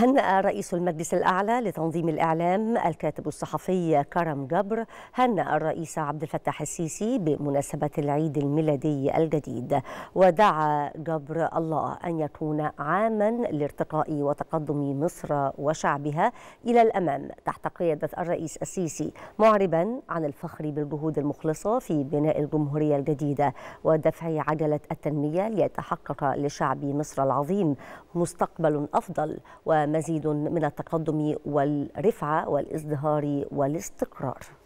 هنأ رئيس المجلس الأعلى لتنظيم الإعلام الكاتب الصحفي كرم جبر هنأ الرئيس عبد الفتاح السيسي بمناسبة العيد الميلادي الجديد ودعا جبر الله أن يكون عاما لارتقاء وتقدم مصر وشعبها إلى الأمام تحت قيادة الرئيس السيسي معربا عن الفخر بالجهود المخلصة في بناء الجمهورية الجديدة ودفع عجلة التنمية ليتحقق لشعب مصر العظيم مستقبل أفضل ومن مزيد من التقدم والرفعه والازدهار والاستقرار